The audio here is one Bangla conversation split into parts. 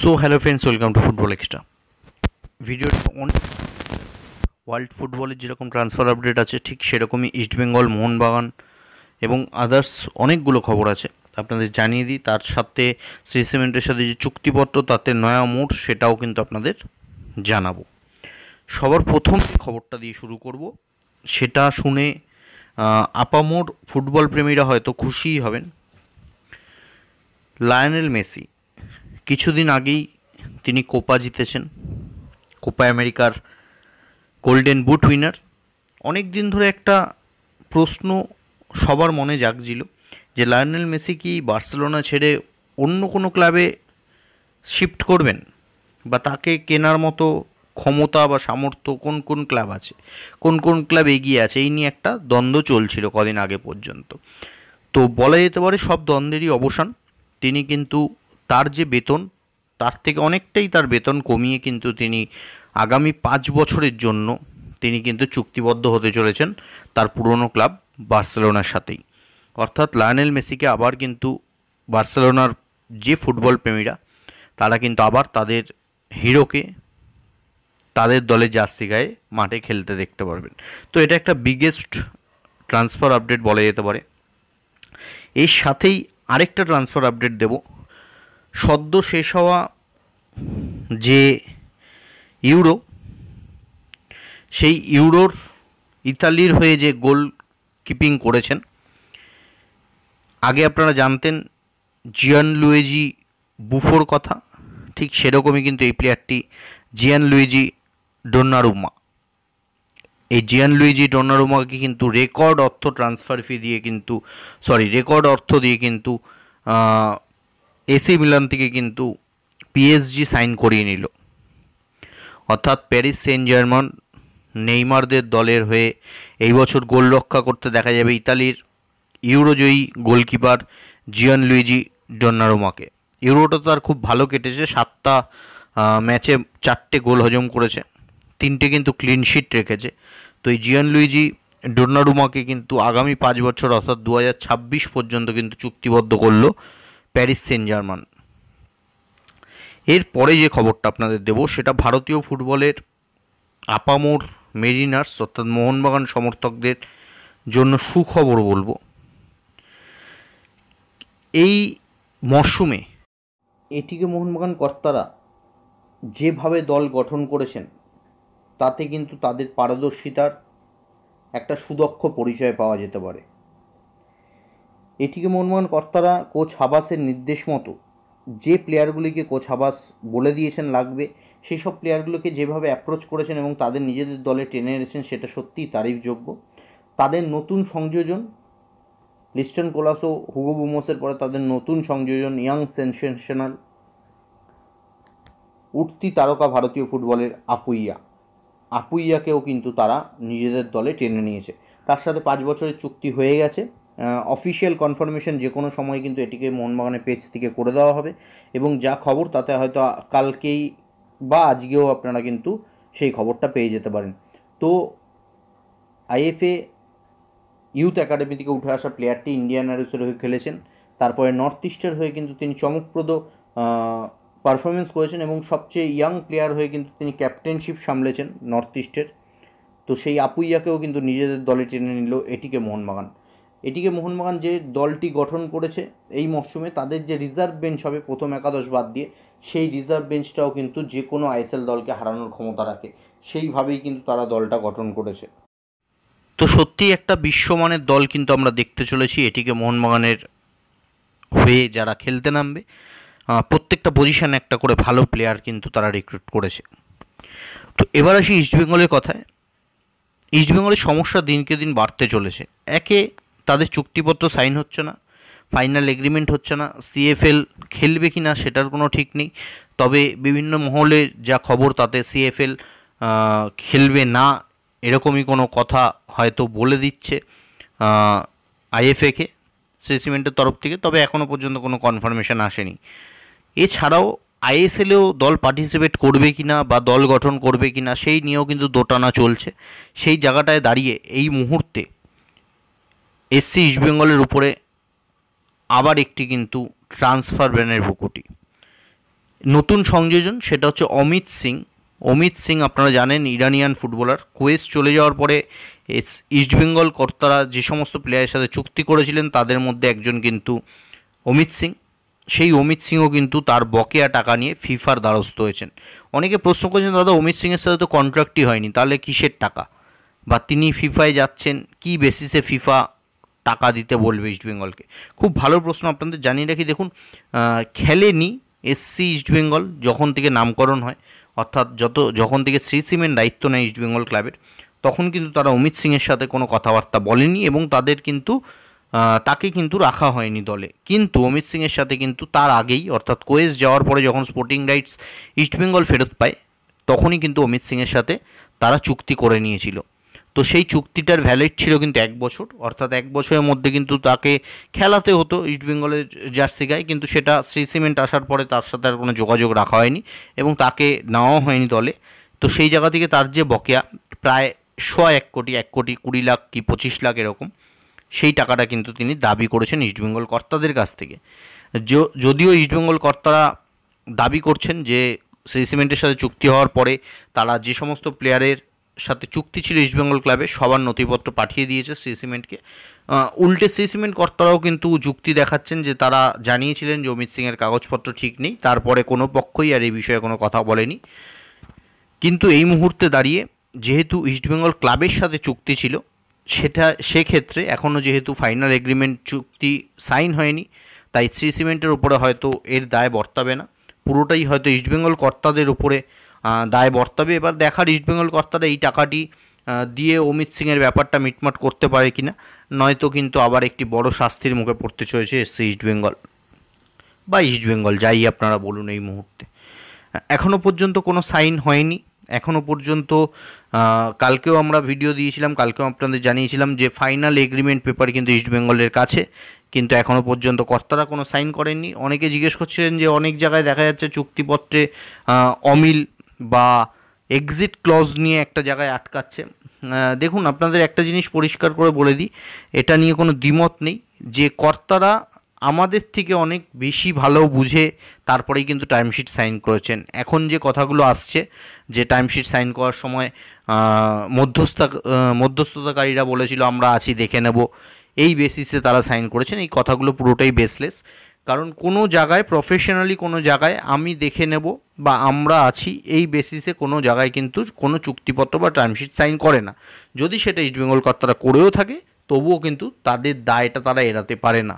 so hello friends welcome to football extra ভিডিওটা অনেক ওয়ার্ল্ড ফুটবলের যেরকম ট্রান্সফার আপডেট আছে ঠিক সেরকমই ইস্টবেঙ্গল মোহনবাগান এবং আদার্স অনেকগুলো খবর আছে আপনাদের জানিয়ে দিই তার সাথে শ্রী সিমেন্টের সাথে যে চুক্তিপত্র তাতে নয়া মোট সেটাও কিন্তু আপনাদের জানাবো সবার প্রথম খবরটা দিয়ে শুরু করব সেটা শুনে আপামোর ফুটবল প্রেমীরা হয়তো খুশিই হবেন লায়নেল মেসি কিছুদিন আগেই তিনি কোপা জিতেছেন কোপা আমেরিকার গোল্ডেন বুট উইনার অনেক দিন ধরে একটা প্রশ্ন সবার মনে জাগছিল যে লায়নেল মেসি কি বার্সেলোনা ছেড়ে অন্য কোনো ক্লাবে শিফট করবেন বা তাকে কেনার মতো ক্ষমতা বা সামর্থ্য কোন কোন ক্লাব আছে কোন কোন ক্লাব এগিয়ে আছে এই নিয়ে একটা দ্বন্দ্ব চলছিল কদিন আগে পর্যন্ত তো বলা যেতে পারে সব দ্বন্দ্বেরই অবসান তিনি কিন্তু তার যে বেতন তার থেকে অনেকটাই তার বেতন কমিয়ে কিন্তু তিনি আগামী পাঁচ বছরের জন্য তিনি কিন্তু চুক্তিবদ্ধ হতে চলেছেন তার পুরনো ক্লাব বার্সেলোনার সাথেই অর্থাৎ লায়নেল মেসিকে আবার কিন্তু বার্সেলোনার যে ফুটবল প্রেমীরা তারা কিন্তু আবার তাদের হিরোকে তাদের দলে জার্সি গায়ে মাঠে খেলতে দেখতে পারবেন তো এটা একটা বিগেস্ট ট্রান্সফার আপডেট বলা যেতে পারে এর সাথেই আরেকটা ট্রান্সফার আপডেট দেবো সদ্য শেষ হওয়া যে ইউরো সেই ইউরোর ইতালির হয়ে যে গোল কিপিং করেছেন আগে আপনারা জানতেন জিয়ান লুয়েজি বুফোর কথা ঠিক সেরকমই কিন্তু এই প্লেয়ারটি জিয়ান লুইজি ডোনারুমা এই জিয়ান লুইজি ডোনারুমাকে কিন্তু রেকর্ড অর্থ ট্রান্সফার ফি দিয়ে কিন্তু সরি রেকর্ড অর্থ দিয়ে কিন্তু এসি মিলান থেকে কিন্তু পিএসজি সাইন করিয়ে নিল অর্থাৎ প্যারিস সেন্ট জার্মান নেইমারদের দলের হয়ে এই বছর গোল রক্ষা করতে দেখা যাবে ইতালির ইউরোজয়ী গোলকিপার জিয়ান লুইজি ডোনারোমাকে ইউরোটা তার খুব ভালো কেটেছে সাতটা ম্যাচে চারটে গোল হজম করেছে তিনটে কিন্তু ক্লিন শিট রেখেছে তো এই জিয়ান লুইজি ডোনারুমাকে কিন্তু আগামী পাঁচ বছর অর্থাৎ দু পর্যন্ত কিন্তু চুক্তিবদ্ধ করলো প্যারিস সেন জার্মান এরপরে যে খবরটা আপনাদের দেব সেটা ভারতীয় ফুটবলের আপামোর মেরিনার্স অর্থাৎ মোহনবাগান সমর্থকদের জন্য সুখবর বলবো এই মরশুমে এটিকে মোহনবাগান কর্তারা যেভাবে দল গঠন করেছেন তাতে কিন্তু তাদের পারদর্শিতার একটা সুদক্ষ পরিচয় পাওয়া যেতে পারে এটিকে মোহনমোহন কর্তারা কোচ হাবাসের নির্দেশ মতো যে প্লেয়ারগুলিকে কোচ হাবাস বলে দিয়েছেন লাগবে সেই সব প্লেয়ারগুলোকে যেভাবে অ্যাপ্রোচ করেছেন এবং তাদের নিজেদের দলে টেনে এনেছেন সেটা সত্যিই তারিফযোগ্য তাদের নতুন সংযোজন লিস্টন কোলাসো হুগো বুমোসের পরে তাদের নতুন সংযোজন ইয়াং সেনসেশনাল উঠতি তারকা ভারতীয় ফুটবলের আপুইয়া আপুইয়াকেও কিন্তু তারা নিজেদের দলে টেনে নিয়েছে তার সাথে পাঁচ বছরের চুক্তি হয়ে গেছে অফিসিয়াল কনফার্মেশন যে কোনো সময় কিন্তু এটিকে মোহনবাগানের পেজ থেকে করে দেওয়া হবে এবং যা খবর তাতে হয়তো কালকেই বা আজকেও আপনারা কিন্তু সেই খবরটা পেয়ে যেতে পারেন তো আইএফএ ইউথ একাডেমি থেকে উঠে আসা প্লেয়ারটি ইন্ডিয়ান আরুসের হয়ে খেলেছেন তারপরে নর্থ ইস্টের হয়ে কিন্তু তিনি চমকপ্রদ পারফরমেন্স করেছেন এবং সবচেয়ে ইয়াং প্লেয়ার হয়ে কিন্তু তিনি ক্যাপ্টেনশিপ সামলেছেন নর্থ ইস্টের তো সেই আপুইয়াকেও কিন্তু নিজেদের দলে টেনে নিল এটিকে মোহনবাগান এটিকে মোহনবাগান যে দলটি গঠন করেছে এই মরশুমে তাদের যে রিজার্ভ বেঞ্চ হবে প্রথম একাদশ বাদ দিয়ে সেই রিজার্ভ বেঞ্চটাও কিন্তু যে কোনো আইএসএল দলকে হারানোর ক্ষমতা রাখে সেইভাবেই কিন্তু তারা দলটা গঠন করেছে তো সত্যি একটা বিশ্বমানের দল কিন্তু আমরা দেখতে চলেছি এটিকে মোহনবাগানের হয়ে যারা খেলতে নামবে প্রত্যেকটা পজিশানে একটা করে ভালো প্লেয়ার কিন্তু তারা রিক্রুট করেছে তো এবার আসি ইস্টবেঙ্গলের কথায় ইস্টবেঙ্গলের সমস্যা দিনকে দিন বাড়তে চলেছে একে তাদের চুক্তিপত্র সাইন হচ্ছে না ফাইনাল এগ্রিমেন্ট হচ্ছে না সিএফএল খেলবে কি না সেটার কোনো ঠিক নেই তবে বিভিন্ন মহলে যা খবর তাতে সিএফএল খেলবে না এরকমই কোনো কথা হয়তো বলে দিচ্ছে আইএফএকে সে সিমেন্টের তরফ থেকে তবে এখনও পর্যন্ত কোনো কনফার্মেশন আসেনি এছাড়াও আইএসএলেও দল পার্টিসিপেট করবে কি না বা দল গঠন করবে কি না সেই নিয়েও কিন্তু দোটানা চলছে সেই জায়গাটায় দাঁড়িয়ে এই মুহূর্তে এসসি ইস্টবেঙ্গলের উপরে আবার একটি কিন্তু ট্রান্সফার ব্যানের ভুকুটি নতুন সংযোজন সেটা হচ্ছে অমিত সিং অমিত সিং আপনারা জানেন ইরানিয়ান ফুটবলার কোয়েস চলে যাওয়ার পরে এস ইস্টবেঙ্গল কর্তারা যে সমস্ত প্লেয়ারের সাথে চুক্তি করেছিলেন তাদের মধ্যে একজন কিন্তু অমিত সিং সেই অমিত সিংও কিন্তু তার বকেয়া টাকা নিয়ে ফিফার দ্বারস্থ হয়েছেন অনেকে প্রশ্ন করেছেন দাদা অমিত সিংয়ের সাথে তো কন্ট্রাক্টই হয়নি তাহলে কিসের টাকা বা তিনি ফিফায় যাচ্ছেন কি বেসিসে ফিফা টাকা দিতে বলবে ইস্টবেঙ্গলকে খুব ভালো প্রশ্ন আপনাদের জানিয়ে রাখি দেখুন খেলেনি এসসি ইস্টবেঙ্গল যখন থেকে নামকরণ হয় অর্থাৎ যত যখন থেকে শ্রী সিমেন দায়িত্ব নেয় ইস্টবেঙ্গল ক্লাবের তখন কিন্তু তারা অমিত সিংয়ের সাথে কোনো কথাবার্তা বলেনি এবং তাদের কিন্তু তাকে কিন্তু রাখা হয়নি দলে কিন্তু অমিত সিংয়ের সাথে কিন্তু তার আগেই অর্থাৎ কোয়েস যাওয়ার পরে যখন স্পোর্টিং রাইটস ইস্টবেঙ্গল ফেরত পায় তখনই কিন্তু অমিত সিংয়ের সাথে তারা চুক্তি করে নিয়েছিল তো সেই চুক্তিটার ভ্যালিড ছিল কিন্তু এক বছর অর্থাৎ এক বছরের মধ্যে কিন্তু তাকে খেলাতে হতো ইস্টবেঙ্গলের গায়ে কিন্তু সেটা শ্রী সিমেন্ট আসার পরে তার সাথে আর কোনো যোগাযোগ রাখা হয়নি এবং তাকে নেওয়াও হয়নি দলে তো সেই জায়গা থেকে তার যে বকেয়া প্রায় শ এক কোটি এক কোটি কুড়ি লাখ কি পঁচিশ লাখ এরকম সেই টাকাটা কিন্তু তিনি দাবি করেছেন ইস্টবেঙ্গল কর্তাদের কাছ থেকে যদিও ইস্টবেঙ্গল কর্তারা দাবি করছেন যে সেই সিমেন্টের সাথে চুক্তি হওয়ার পরে তারা যে সমস্ত প্লেয়ারের সাথে চুক্তি ছিল ইস্টবেঙ্গল ক্লাবে সবার নথিপত্র পাঠিয়ে দিয়েছে শ্রী সিমেন্টকে উল্টে শ্রী সিমেন্ট কর্তারাও কিন্তু যুক্তি দেখাচ্ছেন যে তারা জানিয়েছিলেন যে অমিত সিংয়ের কাগজপত্র ঠিক নেই তারপরে কোনো পক্ষই আর এই বিষয়ে কোনো কথা বলেনি কিন্তু এই মুহূর্তে দাঁড়িয়ে যেহেতু ইস্টবেঙ্গল ক্লাবের সাথে চুক্তি ছিল সেটা সেক্ষেত্রে এখনও যেহেতু ফাইনাল এগ্রিমেন্ট চুক্তি সাইন হয়নি তাই শ্রী সিমেন্টের উপরে হয়তো এর দায় বর্তাবে না পুরোটাই হয়তো ইস্টবেঙ্গল কর্তাদের উপরে দায় বর্তাবে এবার দেখার ইস্টবেঙ্গল কর্তারা এই টাকাটি দিয়ে অমিত সিংয়ের ব্যাপারটা মিটমাট করতে পারে কি না নয়তো কিন্তু আবার একটি বড় শাস্তির মুখে পড়তে চলেছে এসসি ইস্টবেঙ্গল বা ইস্টবেঙ্গল যাই আপনারা বলুন এই মুহূর্তে এখনও পর্যন্ত কোনো সাইন হয়নি এখনও পর্যন্ত কালকেও আমরা ভিডিও দিয়েছিলাম কালকেও আপনাদের জানিয়েছিলাম যে ফাইনাল এগ্রিমেন্ট পেপার কিন্তু ইস্টবেঙ্গলের কাছে কিন্তু এখনও পর্যন্ত কর্তারা কোনো সাইন করেননি অনেকে জিজ্ঞেস করছিলেন যে অনেক জায়গায় দেখা যাচ্ছে চুক্তিপত্রে অমিল বা এক্সিট ক্লজ নিয়ে একটা জায়গায় আটকাচ্ছে দেখুন আপনাদের একটা জিনিস পরিষ্কার করে বলে দিই এটা নিয়ে কোনো দ্বিমত নেই যে কর্তারা আমাদের থেকে অনেক বেশি ভালো বুঝে তারপরেই কিন্তু টাইমশিট সাইন করেছেন এখন যে কথাগুলো আসছে যে টাইমশিট সাইন করার সময় মধ্যস্থা মধ্যস্থতাকারীরা বলেছিল আমরা আছি দেখে নেব এই বেসিসে তারা সাইন করেছেন এই কথাগুলো পুরোটাই বেসলেস কারণ কোনো জায়গায় প্রফেশনালি কোনো জায়গায় আমি দেখে নেব বা আমরা আছি এই বেসিসে কোনো জায়গায় কিন্তু কোনো চুক্তিপত্র বা টার্মশিট সাইন করে না যদি সেটা ইস্টবেঙ্গল কর্তারা করেও থাকে তবুও কিন্তু তাদের দায়টা তারা এড়াতে পারে না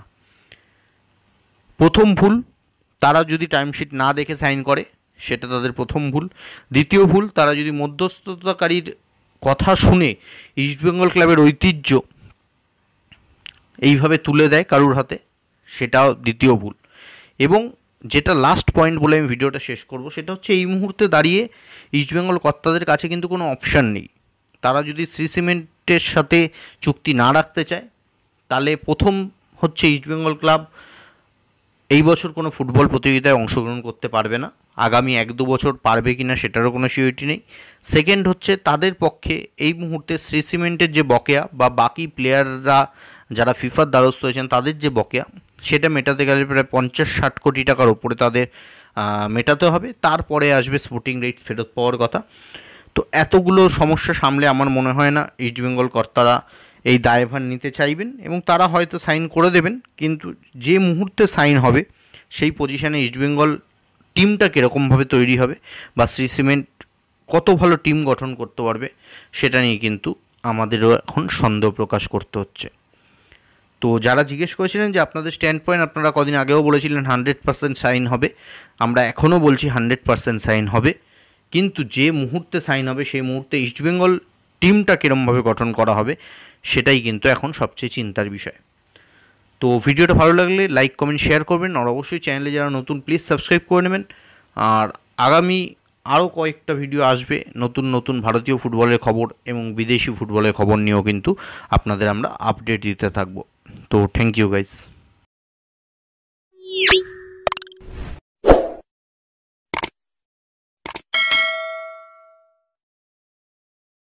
প্রথম ভুল তারা যদি টাইমশিট না দেখে সাইন করে সেটা তাদের প্রথম ভুল দ্বিতীয় ভুল তারা যদি মধ্যস্থতাকারীর কথা শুনে ইস্টবেঙ্গল ক্লাবের ঐতিহ্য এইভাবে তুলে দেয় কারুর হাতে সেটাও দ্বিতীয় ভুল এবং যেটা লাস্ট পয়েন্ট বলে আমি ভিডিওটা শেষ করব সেটা হচ্ছে এই মুহূর্তে দাঁড়িয়ে ইস্টবেঙ্গল কর্তাদের কাছে কিন্তু কোনো অপশান নেই তারা যদি শ্রী সিমেন্টের সাথে চুক্তি না রাখতে চায় তাহলে প্রথম হচ্ছে ইস্টবেঙ্গল ক্লাব এই বছর কোনো ফুটবল প্রতিযোগিতায় অংশগ্রহণ করতে পারবে না আগামী এক দু বছর পারবে কি না সেটারও কোনো সিওরিটি নেই সেকেন্ড হচ্ছে তাদের পক্ষে এই মুহূর্তে শ্রী সিমেন্টের যে বকেয়া বা বাকি প্লেয়াররা যারা ফিফার দ্বারস্থ হয়েছেন তাদের যে বকেয়া সেটা মেটাতে গেলে প্রায় পঞ্চাশ ষাট কোটি টাকার ওপরে তাদের মেটাতে হবে তারপরে আসবে স্পোর্টিং রেটস ফেরত পাওয়ার কথা তো এতগুলো সমস্যা সামলে আমার মনে হয় না ইস্টবেঙ্গল কর্তারা এই দায়ভার নিতে চাইবেন এবং তারা হয়তো সাইন করে দেবেন কিন্তু যে মুহূর্তে সাইন হবে সেই পজিশানে ইস্টবেঙ্গল টিমটা কীরকমভাবে তৈরি হবে বা শ্রী সিমেন্ট কত ভালো টিম গঠন করতে পারবে সেটা নিয়ে কিন্তু আমাদেরও এখন সন্দেহ প্রকাশ করতে হচ্ছে তো যারা জিজ্ঞেস করেছিলেন যে আপনাদের স্ট্যান্ড পয়েন্ট আপনারা কদিন আগেও বলেছিলেন হান্ড্রেড পার্সেন্ট সাইন হবে আমরা এখনও বলছি হান্ড্রেড পার্সেন্ট সাইন হবে কিন্তু যে মুহূর্তে সাইন হবে সেই মুহূর্তে ইস্টবেঙ্গল টিমটা কীরমভাবে গঠন করা হবে সেটাই কিন্তু এখন সবচেয়ে চিন্তার বিষয় তো ভিডিওটা ভালো লাগলে লাইক কমেন্ট শেয়ার করবেন আর অবশ্যই চ্যানেলে যারা নতুন প্লিজ সাবস্ক্রাইব করে নেবেন আর আগামী আরও কয়েকটা ভিডিও আসবে নতুন নতুন ভারতীয় ফুটবলের খবর এবং বিদেশি ফুটবলের খবর নিয়েও কিন্তু আপনাদের আমরা আপডেট দিতে থাকবো तो थैंक यू गाइज़